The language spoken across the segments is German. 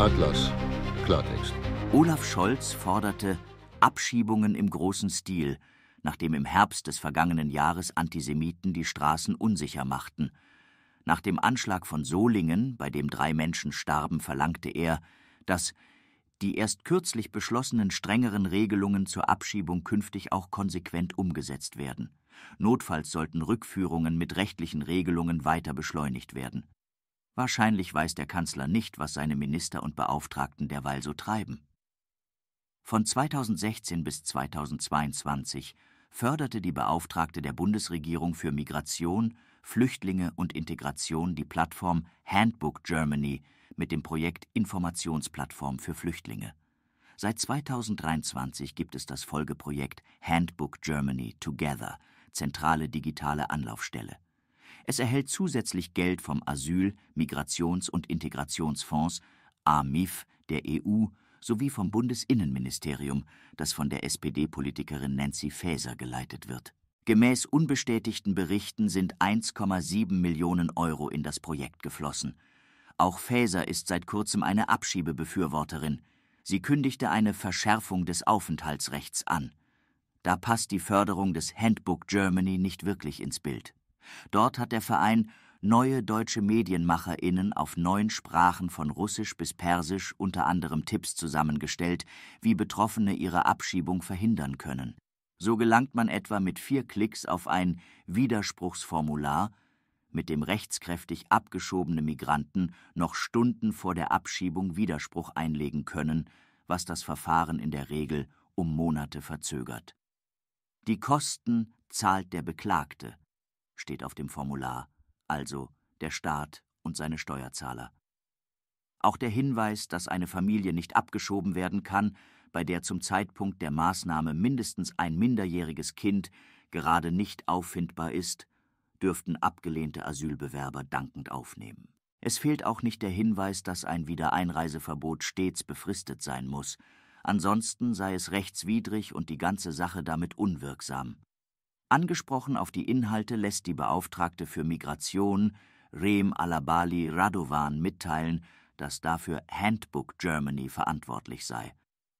Atlas. Klartext. Olaf Scholz forderte Abschiebungen im großen Stil, nachdem im Herbst des vergangenen Jahres Antisemiten die Straßen unsicher machten. Nach dem Anschlag von Solingen, bei dem drei Menschen starben, verlangte er, dass die erst kürzlich beschlossenen strengeren Regelungen zur Abschiebung künftig auch konsequent umgesetzt werden. Notfalls sollten Rückführungen mit rechtlichen Regelungen weiter beschleunigt werden. Wahrscheinlich weiß der Kanzler nicht, was seine Minister und Beauftragten derweil so treiben. Von 2016 bis 2022 förderte die Beauftragte der Bundesregierung für Migration, Flüchtlinge und Integration die Plattform Handbook Germany mit dem Projekt Informationsplattform für Flüchtlinge. Seit 2023 gibt es das Folgeprojekt Handbook Germany Together, zentrale digitale Anlaufstelle es erhält zusätzlich Geld vom Asyl-, Migrations- und Integrationsfonds AMIF der EU sowie vom Bundesinnenministerium, das von der SPD-Politikerin Nancy Faeser geleitet wird. Gemäß unbestätigten Berichten sind 1,7 Millionen Euro in das Projekt geflossen. Auch Faeser ist seit kurzem eine Abschiebebefürworterin. Sie kündigte eine Verschärfung des Aufenthaltsrechts an. Da passt die Förderung des Handbook Germany nicht wirklich ins Bild. Dort hat der Verein neue deutsche MedienmacherInnen auf neun Sprachen von Russisch bis Persisch unter anderem Tipps zusammengestellt, wie Betroffene ihre Abschiebung verhindern können. So gelangt man etwa mit vier Klicks auf ein Widerspruchsformular, mit dem rechtskräftig abgeschobene Migranten noch Stunden vor der Abschiebung Widerspruch einlegen können, was das Verfahren in der Regel um Monate verzögert. Die Kosten zahlt der Beklagte steht auf dem Formular, also der Staat und seine Steuerzahler. Auch der Hinweis, dass eine Familie nicht abgeschoben werden kann, bei der zum Zeitpunkt der Maßnahme mindestens ein minderjähriges Kind gerade nicht auffindbar ist, dürften abgelehnte Asylbewerber dankend aufnehmen. Es fehlt auch nicht der Hinweis, dass ein Wiedereinreiseverbot stets befristet sein muss, ansonsten sei es rechtswidrig und die ganze Sache damit unwirksam. Angesprochen auf die Inhalte lässt die Beauftragte für Migration Rem Alabali Radovan mitteilen, dass dafür Handbook Germany verantwortlich sei.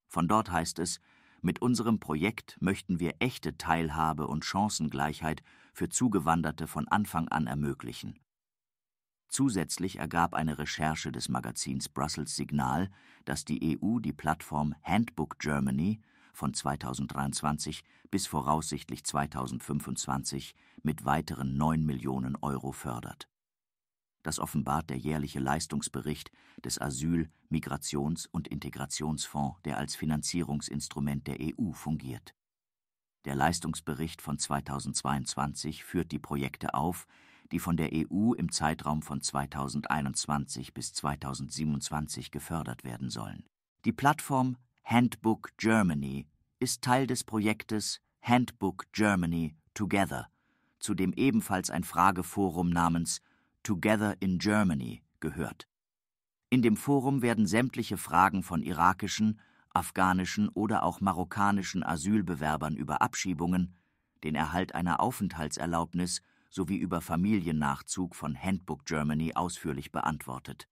Von dort heißt es, mit unserem Projekt möchten wir echte Teilhabe und Chancengleichheit für Zugewanderte von Anfang an ermöglichen. Zusätzlich ergab eine Recherche des Magazins Brussels Signal, dass die EU die Plattform Handbook Germany von 2023 bis voraussichtlich 2025 mit weiteren 9 Millionen Euro fördert. Das offenbart der jährliche Leistungsbericht des Asyl-, Migrations- und Integrationsfonds, der als Finanzierungsinstrument der EU fungiert. Der Leistungsbericht von 2022 führt die Projekte auf, die von der EU im Zeitraum von 2021 bis 2027 gefördert werden sollen. Die Plattform Handbook Germany ist Teil des Projektes Handbook Germany Together, zu dem ebenfalls ein Frageforum namens Together in Germany gehört. In dem Forum werden sämtliche Fragen von irakischen, afghanischen oder auch marokkanischen Asylbewerbern über Abschiebungen, den Erhalt einer Aufenthaltserlaubnis sowie über Familiennachzug von Handbook Germany ausführlich beantwortet.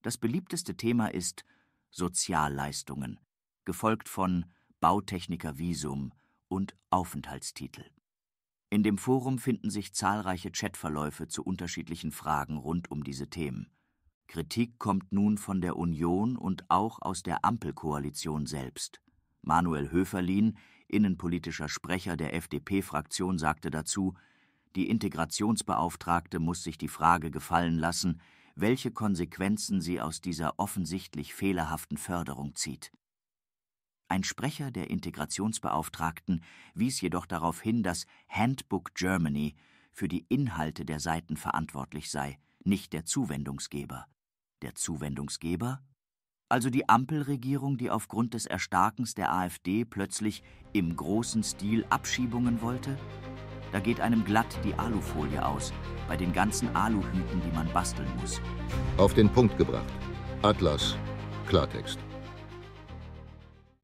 Das beliebteste Thema ist Sozialleistungen gefolgt von Bautechnikervisum und Aufenthaltstitel. In dem Forum finden sich zahlreiche Chatverläufe zu unterschiedlichen Fragen rund um diese Themen. Kritik kommt nun von der Union und auch aus der Ampelkoalition selbst. Manuel Höferlin, innenpolitischer Sprecher der FDP-Fraktion, sagte dazu, die Integrationsbeauftragte muss sich die Frage gefallen lassen, welche Konsequenzen sie aus dieser offensichtlich fehlerhaften Förderung zieht. Ein Sprecher der Integrationsbeauftragten wies jedoch darauf hin, dass Handbook Germany für die Inhalte der Seiten verantwortlich sei, nicht der Zuwendungsgeber. Der Zuwendungsgeber? Also die Ampelregierung, die aufgrund des Erstarkens der AfD plötzlich im großen Stil Abschiebungen wollte? Da geht einem glatt die Alufolie aus, bei den ganzen Aluhüten, die man basteln muss. Auf den Punkt gebracht. Atlas. Klartext.